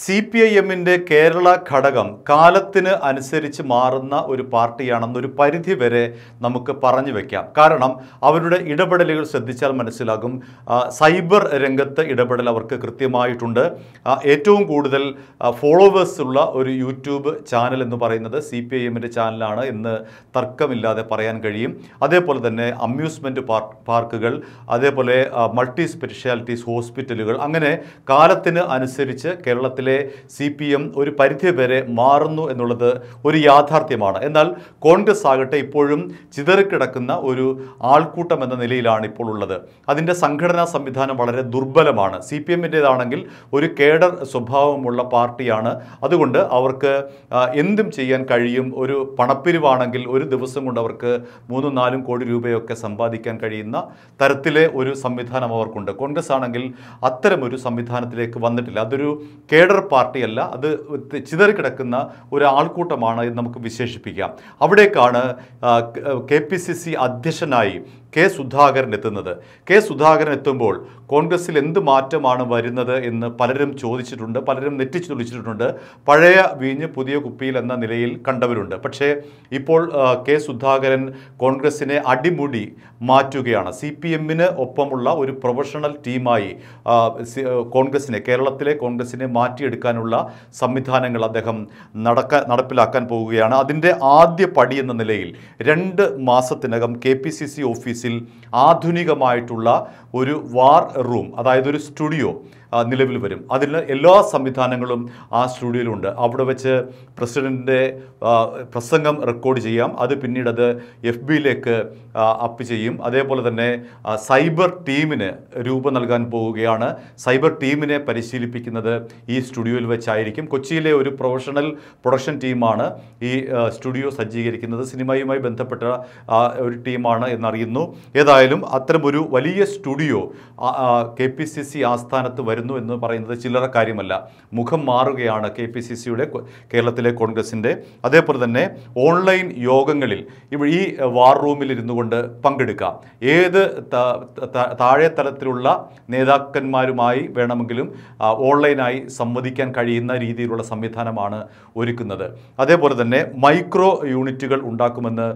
C P I എമ്മിൻ്റെ കേരള ഘടകം കാലത്തിന് അനുസരിച്ച് മാറുന്ന ഒരു പാർട്ടിയാണെന്നൊരു പരിധി വരെ നമുക്ക് പറഞ്ഞു വയ്ക്കാം കാരണം അവരുടെ ഇടപെടലുകൾ ശ്രദ്ധിച്ചാൽ മനസ്സിലാകും സൈബർ രംഗത്ത് ഇടപെടൽ അവർക്ക് കൃത്യമായിട്ടുണ്ട് ഏറ്റവും കൂടുതൽ ഫോളോവേഴ്സുള്ള ഒരു യൂട്യൂബ് ചാനൽ എന്ന് പറയുന്നത് സി പി ഐ എമ്മിൻ്റെ ചാനലാണ് എന്ന് തർക്കമില്ലാതെ പറയാൻ കഴിയും അതേപോലെ തന്നെ അമ്യൂസ്മെൻറ്റ് പാർക്കുകൾ അതേപോലെ മൾട്ടി സ്പെഷ്യാലിറ്റീസ് ഹോസ്പിറ്റലുകൾ അങ്ങനെ കാലത്തിന് അനുസരിച്ച് കേരളത്തിൽ കേരളത്തിലെ സി പി എം ഒരു പരിധിവരെ മാറുന്നു എന്നുള്ളത് ഒരു യാഥാർത്ഥ്യമാണ് എന്നാൽ കോൺഗ്രസ് ആകട്ടെ ഇപ്പോഴും ചിതറിക്കിടക്കുന്ന ഒരു ആൾക്കൂട്ടം എന്ന നിലയിലാണ് ഇപ്പോൾ ഉള്ളത് അതിൻ്റെ സംഘടനാ സംവിധാനം വളരെ ദുർബലമാണ് സി പി എമ്മിൻ്റേതാണെങ്കിൽ ഒരു കേഡർ സ്വഭാവമുള്ള പാർട്ടിയാണ് അതുകൊണ്ട് അവർക്ക് എന്തും ചെയ്യാൻ കഴിയും ഒരു പണപ്പിരിവാണെങ്കിൽ ഒരു ദിവസം കൊണ്ട് അവർക്ക് മൂന്നും നാലും കോടി രൂപയൊക്കെ സമ്പാദിക്കാൻ കഴിയുന്ന തരത്തിലെ ഒരു സംവിധാനം അവർക്കുണ്ട് കോൺഗ്രസ് ആണെങ്കിൽ അത്തരമൊരു സംവിധാനത്തിലേക്ക് വന്നിട്ടില്ല അതൊരു കേഡർ കേഡർ പാർട്ടിയല്ല അത് ചിതറിക്കിടക്കുന്ന ഒരു ആൾക്കൂട്ടമാണ് എന്ന് നമുക്ക് വിശേഷിപ്പിക്കാം അവിടേക്കാണ് കെ പി സി സി അധ്യക്ഷനായി കെ സുധാകരൻ എത്തുന്നത് കെ സുധാകരൻ എത്തുമ്പോൾ കോൺഗ്രസിൽ എന്ത് മാറ്റമാണ് വരുന്നത് എന്ന് പലരും ചോദിച്ചിട്ടുണ്ട് പലരും നെറ്റിച്ച് തുളിച്ചിട്ടുണ്ട് പഴയ വീഞ്ഞ് പുതിയ കുപ്പിയിൽ എന്ന നിലയിൽ കണ്ടവരുണ്ട് പക്ഷേ ഇപ്പോൾ കെ സുധാകരൻ കോൺഗ്രസിനെ അടിമുടി മാറ്റുകയാണ് സി പി എമ്മിന് ഒപ്പമുള്ള ഒരു പ്രൊഫഷണൽ ടീമായി കോൺഗ്രസിനെ കേരളത്തിലെ കോൺഗ്രസിനെ മാറ്റിയെടുക്കാനുള്ള സംവിധാനങ്ങൾ അദ്ദേഹം നടക്ക നടപ്പിലാക്കാൻ പോവുകയാണ് അതിൻ്റെ ആദ്യ പടി എന്ന നിലയിൽ രണ്ട് മാസത്തിനകം K P C C office ബേസിൽ ആധുനികമായിട്ടുള്ള ഒരു വാർ റൂം അതായത് ഒരു സ്റ്റുഡിയോ നിലവിൽ വരും അതിൽ എല്ലാ സംവിധാനങ്ങളും ആ സ്റ്റുഡിയോയിലുണ്ട് അവിടെ വെച്ച് പ്രസിഡൻറ്റിൻ്റെ പ്രസംഗം റെക്കോർഡ് ചെയ്യാം അത് പിന്നീട് അത് എഫ് ബിയിലേക്ക് അപ്പ് ചെയ്യും അതേപോലെ തന്നെ സൈബർ ടീമിന് രൂപം നൽകാൻ പോവുകയാണ് സൈബർ ടീമിനെ പരിശീലിപ്പിക്കുന്നത് ഈ സ്റ്റുഡിയോയിൽ വെച്ചായിരിക്കും കൊച്ചിയിലെ ഒരു പ്രൊഫഷണൽ പ്രൊഡക്ഷൻ ടീമാണ് ഈ സ്റ്റുഡിയോ സജ്ജീകരിക്കുന്നത് സിനിമയുമായി ബന്ധപ്പെട്ട ഒരു ടീമാണ് എന്നറിയുന്നു ഏതായാലും അത്തരമൊരു വലിയ studio K P C C ആസ്ഥാനത്ത് വരുന്നു എന്ന് പറയുന്നത് ചില്ലറ കാര്യമല്ല മുഖം മാറുകയാണ് കെ പി സി സിയുടെ കേരളത്തിലെ കോൺഗ്രസിൻ്റെ അതേപോലെ തന്നെ ഓൺലൈൻ യോഗങ്ങളിൽ ഈ വാർ റൂമിൽ ഇരുന്നു കൊണ്ട് പങ്കെടുക്കാം ഏത് താഴെ തലത്തിലുള്ള നേതാക്കന്മാരുമായി വേണമെങ്കിലും ഓൺലൈനായി സംവദിക്കാൻ കഴിയുന്ന രീതിയിലുള്ള സംവിധാനമാണ് ഒരുക്കുന്നത് അതേപോലെ തന്നെ മൈക്രോ യൂണിറ്റുകൾ ഉണ്ടാക്കുമെന്ന്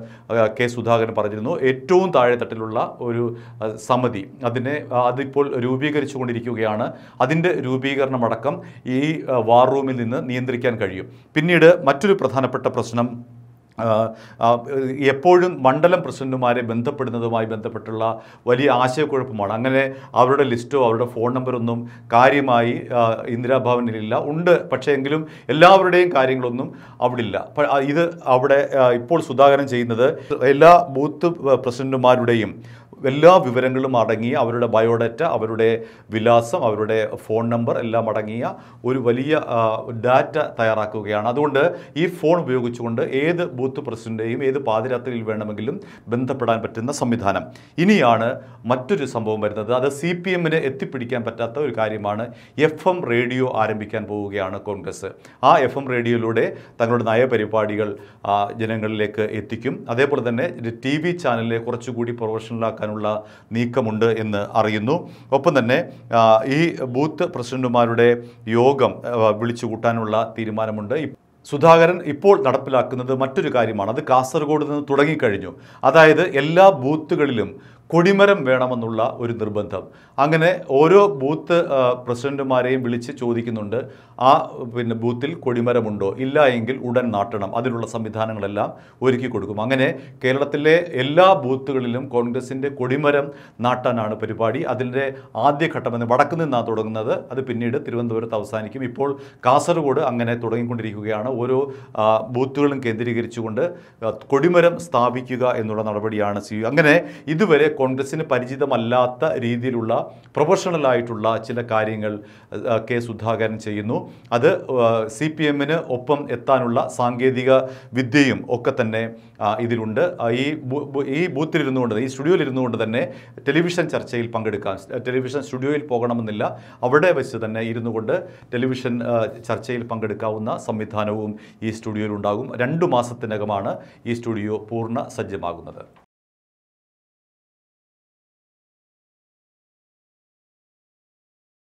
കെ സുധാകരൻ പറഞ്ഞിരുന്നു ഏറ്റവും താഴെ തട്ടിലുള്ള ഒരു സമിതി അതിനെ അതിപ്പോൾ രൂപീകരിച്ചു കൊണ്ടിരിക്കുകയാണ് അതിൻ്റെ രൂപീകരണമടക്കം ഈ വാർ റൂമിൽ നിന്ന് നിയന്ത്രിക്കാൻ കഴിയും പിന്നീട് മറ്റൊരു പ്രധാനപ്പെട്ട പ്രശ്നം എപ്പോഴും മണ്ഡലം പ്രസിഡന്റുമാരെ ബന്ധപ്പെടുന്നതുമായി ബന്ധപ്പെട്ടുള്ള വലിയ ആശയക്കുഴപ്പമാണ് അങ്ങനെ അവരുടെ ലിസ്റ്റോ അവരുടെ ഫോൺ നമ്പറൊന്നും കാര്യമായി ഇന്ദിരാഭവനിലില്ല ഉണ്ട് പക്ഷേ എങ്കിലും എല്ലാവരുടെയും കാര്യങ്ങളൊന്നും ഇല്ല ഇത് അവിടെ ഇപ്പോൾ സുധാകരൻ ചെയ്യുന്നത് എല്ലാ ബൂത്ത് പ്രസിഡന്റുമാരുടെയും എല്ലാ വിവരങ്ങളും അടങ്ങിയ അവരുടെ ബയോഡാറ്റ അവരുടെ വിലാസം അവരുടെ ഫോൺ നമ്പർ എല്ലാം അടങ്ങിയ ഒരു വലിയ ഡാറ്റ തയ്യാറാക്കുകയാണ് അതുകൊണ്ട് ഈ ഫോൺ ഉപയോഗിച്ചുകൊണ്ട് ഏത് ബൂത്ത് പ്രസിഡന്റിനെയും ഏത് പാതിരാത്രിയിൽ വേണമെങ്കിലും ബന്ധപ്പെടാൻ പറ്റുന്ന സംവിധാനം ഇനിയാണ് മറ്റൊരു സംഭവം വരുന്നത് അത് സി പി എമ്മിന് എത്തിപ്പിടിക്കാൻ പറ്റാത്ത ഒരു കാര്യമാണ് എഫ് എം റേഡിയോ ആരംഭിക്കാൻ പോവുകയാണ് കോൺഗ്രസ് ആ എഫ് എം റേഡിയോയിലൂടെ തങ്ങളുടെ നയപരിപാടികൾ ജനങ്ങളിലേക്ക് എത്തിക്കും അതേപോലെ തന്നെ ടി വി ചാനലിനെ കുറച്ചുകൂടി പ്രൊഫഷണലാക്കാൻ നടപ്പാക്കാനുള്ള നീക്കമുണ്ട് എന്ന് അറിയുന്നു ഒപ്പം തന്നെ ഈ ബൂത്ത് പ്രസിഡന്റുമാരുടെ യോഗം വിളിച്ചു കൂട്ടാനുള്ള തീരുമാനമുണ്ട് സുധാകരൻ ഇപ്പോൾ നടപ്പിലാക്കുന്നത് മറ്റൊരു കാര്യമാണ് അത് കാസർഗോഡ് നിന്ന് തുടങ്ങിക്കഴിഞ്ഞു അതായത് എല്ലാ ബൂത്തുകളിലും കൊടിമരം വേണമെന്നുള്ള ഒരു നിർബന്ധം അങ്ങനെ ഓരോ ബൂത്ത് പ്രസിഡന്റുമാരെയും വിളിച്ച് ചോദിക്കുന്നുണ്ട് ആ പിന്നെ ബൂത്തിൽ കൊടിമരമുണ്ടോ ഇല്ല എങ്കിൽ ഉടൻ നാട്ടണം അതിനുള്ള സംവിധാനങ്ങളെല്ലാം ഒരുക്കി കൊടുക്കും അങ്ങനെ കേരളത്തിലെ എല്ലാ ബൂത്തുകളിലും കോൺഗ്രസിൻ്റെ കൊടിമരം നാട്ടാനാണ് പരിപാടി അതിൻ്റെ ആദ്യഘട്ടം എന്ന് വടക്ക് നിന്നാണ് തുടങ്ങുന്നത് അത് പിന്നീട് തിരുവനന്തപുരത്ത് അവസാനിക്കും ഇപ്പോൾ കാസർഗോഡ് അങ്ങനെ തുടങ്ങിക്കൊണ്ടിരിക്കുകയാണ് ഓരോ ബൂത്തുകളും കേന്ദ്രീകരിച്ചുകൊണ്ട് കൊടിമരം സ്ഥാപിക്കുക എന്നുള്ള നടപടിയാണ് സി അങ്ങനെ ഇതുവരെ കോൺഗ്രസ്സിന് പരിചിതമല്ലാത്ത രീതിയിലുള്ള പ്രൊഫഷണലായിട്ടുള്ള ചില കാര്യങ്ങൾ കെ സുധാകരൻ ചെയ്യുന്നു അത് സി പി എമ്മിന് ഒപ്പം എത്താനുള്ള സാങ്കേതിക വിദ്യയും ഒക്കെ തന്നെ ഇതിലുണ്ട് ഈ ഈ കൊണ്ട് ഈ സ്റ്റുഡിയോയിൽ ഇരുന്നുകൊണ്ട് തന്നെ ടെലിവിഷൻ ചർച്ചയിൽ പങ്കെടുക്കാൻ ടെലിവിഷൻ സ്റ്റുഡിയോയിൽ പോകണമെന്നില്ല അവിടെ വെച്ച് തന്നെ ഇരുന്നു കൊണ്ട് ടെലിവിഷൻ ചർച്ചയിൽ പങ്കെടുക്കാവുന്ന സംവിധാനവും ഈ സ്റ്റുഡിയോയിൽ ഉണ്ടാകും രണ്ടു മാസത്തിനകമാണ് ഈ സ്റ്റുഡിയോ പൂർണ്ണ സജ്ജമാകുന്നത്